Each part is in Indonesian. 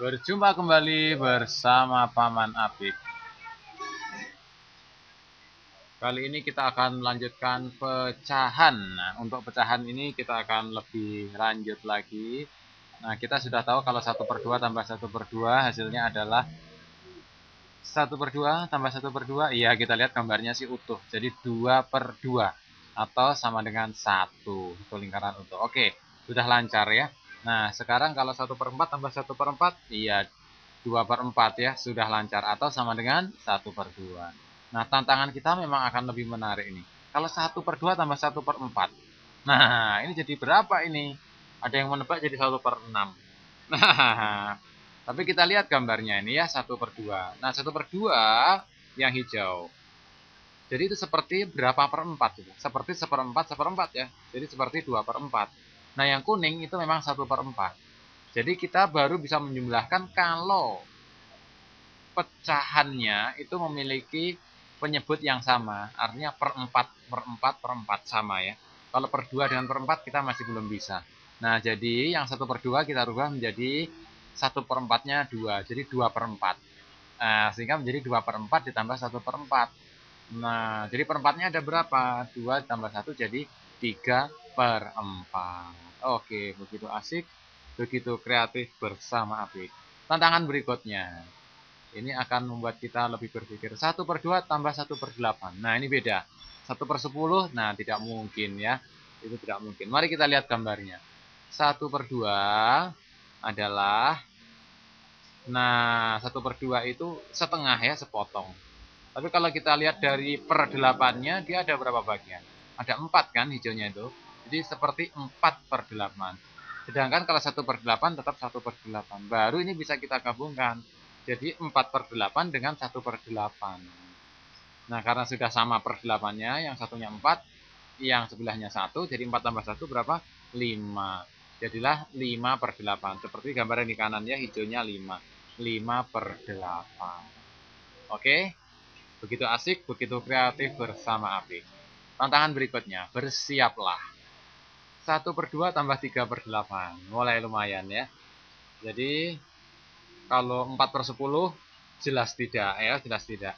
Berjumpa kembali bersama Paman Apik. Kali ini kita akan melanjutkan pecahan. Nah, untuk pecahan ini kita akan lebih lanjut lagi. Nah, kita sudah tahu kalau 1 per 2 tambah 1 per 2 hasilnya adalah 1 per 2 tambah 1 per 2. Iya, kita lihat gambarnya sih utuh. Jadi 2 per 2 atau sama dengan 1. Itu lingkaran utuh. Oke, sudah lancar ya. Nah, sekarang kalau 1 per 4 tambah 1 per 4, iya 2 per 4 ya, sudah lancar. Atau sama dengan 1 per 2. Nah, tantangan kita memang akan lebih menarik ini. Kalau 1 per 2 tambah 1 per 4. Nah, ini jadi berapa ini? Ada yang menebak jadi 1 per 6. Nah, tapi kita lihat gambarnya ini ya, 1 per 2. Nah, 1 per 2 yang hijau. Jadi itu seperti berapa per 4? Seperti 1 1 per 4, per 4 ya. Jadi seperti 2 per 4. Nah yang kuning itu memang 1 per 4. Jadi kita baru bisa menjumlahkan kalau pecahannya itu memiliki penyebut yang sama. Artinya per 4, per 4, per 4 sama ya. Kalau per 2 dengan per 4 kita masih belum bisa. Nah jadi yang 1 per 2 kita rubah menjadi 1 per 4 nya 2. Jadi 2 per 4. Nah, sehingga menjadi 2 per 4 ditambah 1 per 4. Nah, jadi per 4-nya ada berapa? 2 ditambah 1 jadi 3 per 4. Oke, begitu asik, begitu kreatif bersama Apik. Tantangan berikutnya. Ini akan membuat kita lebih berpikir. 1 per 2 tambah 1 per 8. Nah, ini beda. 1 per 10, nah tidak mungkin ya. Itu tidak mungkin. Mari kita lihat gambarnya. 1 per 2 adalah... Nah, 1 per 2 itu setengah ya, sepotong. Tapi kalau kita lihat dari per 8-nya, dia ada berapa bagian? Ada 4 kan hijaunya itu. Jadi seperti 4 per 8. Sedangkan kalau 1 per 8 tetap 1 per 8. Baru ini bisa kita gabungkan. Jadi 4 per 8 dengan 1 per 8. Nah karena sudah sama per 8-nya, yang satunya 4, yang sebelahnya 1. Jadi 4 tambah 1 berapa? 5. Jadilah 5 per 8. Seperti yang di ya hijaunya 5. 5 per 8. Oke? Begitu asik, begitu kreatif bersama api Tantangan berikutnya, bersiaplah. 1 per 2 tambah 3 per 8. Mulai lumayan ya. Jadi kalau 4 per 10 jelas tidak ya, jelas tidak.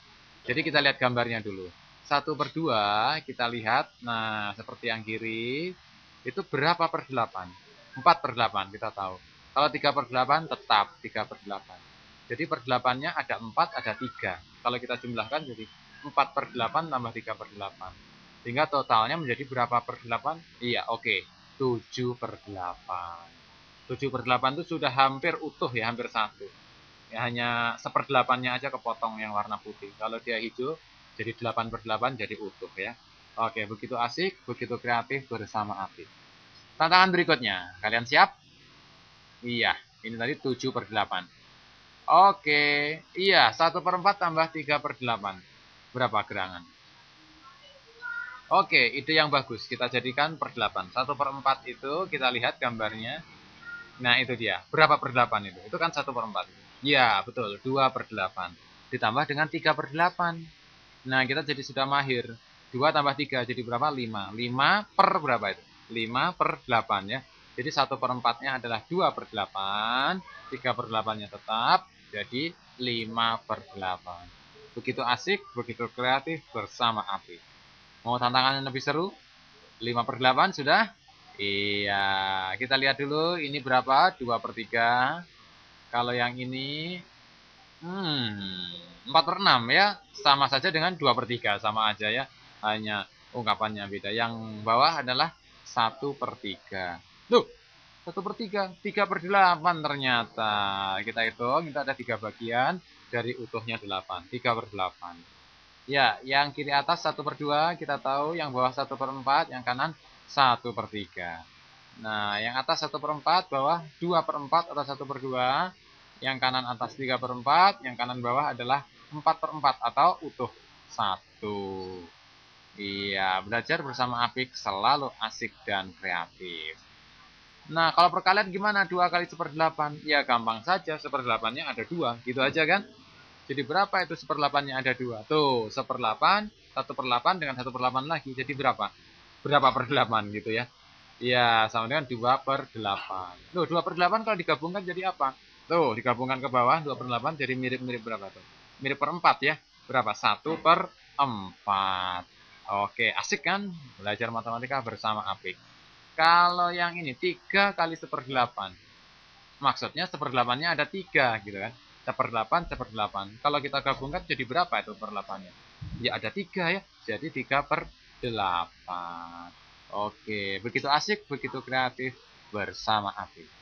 Jadi kita lihat gambarnya dulu. 1 per 2 kita lihat. Nah, seperti yang kiri itu berapa per 8? 4 per 8 kita tahu. Kalau 3 per 8 tetap 3 per 8. Jadi per 8-nya ada 4, ada 3. Kalau kita jumlahkan jadi 4 per 8 tambah 3 per 8 sehingga totalnya menjadi berapa per 8? Iya, oke. Okay. 7 per 8. 7 per 8 itu sudah hampir utuh ya, hampir satu. Ya, hanya nya aja kepotong yang warna putih. Kalau dia hijau, jadi 8 per 8 jadi utuh ya. Oke, begitu asik, begitu kreatif bersama api Tantangan berikutnya, kalian siap? Iya, ini tadi 7 per 8. Oke, iya, 1 per 4 tambah 3 per 8. Berapa gerangan? Oke, ide yang bagus. Kita jadikan per 8. 1 per 4 itu kita lihat gambarnya. Nah, itu dia. Berapa per 8 itu? Itu kan 1 per 4. Ya, betul. 2 per 8. Ditambah dengan 3 per 8. Nah, kita jadi sudah mahir. 2 tambah 3 jadi berapa? 5. 5 per berapa itu? 5 per 8 ya. Jadi 1 per 4-nya adalah 2 per 8. 3 per 8-nya tetap. Jadi 5 per 8. Begitu asik, begitu kreatif bersama api. Mau tantangan yang lebih seru? 5 per 8 sudah? Iya, kita lihat dulu ini berapa? 2 per 3. Kalau yang ini, hmm, 4 per 6 ya. Sama saja dengan 2 per 3, sama aja ya. Hanya ungkapannya beda. Yang bawah adalah 1 per 3. Tuh, 1 per 3, 3 per 8 ternyata. Kita hitung, kita ada 3 bagian dari utuhnya 8. 3 per 8. Ya, yang kiri atas 1 per 2 kita tahu, yang bawah 1 per 4, yang kanan 1 per 3. Nah, yang atas 1 per 4, bawah 2 per 4 atau 1 per 2. Yang kanan atas 3 per 4, yang kanan bawah adalah 4 per 4 atau utuh 1. Iya, belajar bersama Apik selalu asik dan kreatif. Nah, kalau perkalian gimana? 2 kali 1 per 8. Ya, gampang saja. 1 per 8-nya ada 2. Gitu aja kan? Jadi berapa itu yang ada dua? Tuh, 1 satu 8 dengan satu 8 lagi. Jadi berapa? Berapa per delapan gitu ya? Ya sama dengan dua per delapan. Loh, dua per delapan kalau digabungkan jadi apa? Tuh, digabungkan ke bawah dua per delapan jadi mirip-mirip berapa tuh? Mirip per 4 ya. Berapa? Satu per empat. Oke, asik kan? Belajar matematika bersama Apik. Kalau yang ini, 3 kali 1 per 8. Maksudnya 1 per 8-nya ada 3 gitu kan per 8, per 8. Kalau kita gabungkan jadi berapa itu per 8-nya? Ya ada 3 ya, jadi 3 per 8. Oke, begitu asik, begitu kreatif bersama Afif.